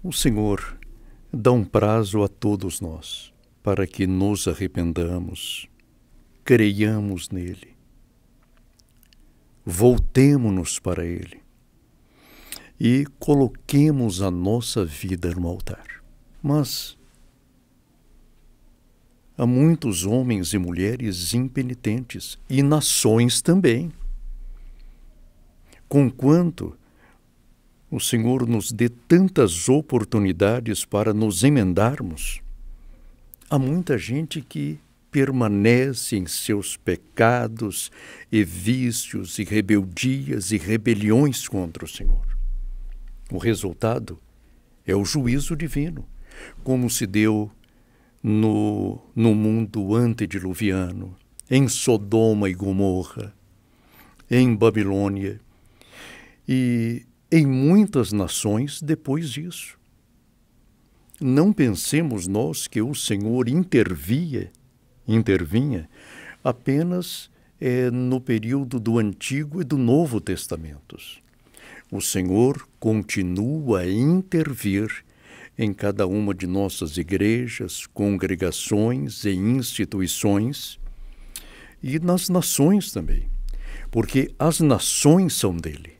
O Senhor dá um prazo a todos nós para que nos arrependamos, creiamos nele, voltemos-nos para ele e coloquemos a nossa vida no altar. Mas há muitos homens e mulheres impenitentes e nações também. Conquanto o Senhor nos dê tantas oportunidades para nos emendarmos. Há muita gente que permanece em seus pecados e vícios e rebeldias e rebeliões contra o Senhor. O resultado é o juízo divino, como se deu no, no mundo antediluviano, em Sodoma e Gomorra, em Babilônia. E em muitas nações depois disso. Não pensemos nós que o Senhor intervia, intervinha apenas é, no período do Antigo e do Novo Testamentos. O Senhor continua a intervir em cada uma de nossas igrejas, congregações e instituições e nas nações também, porque as nações são dele.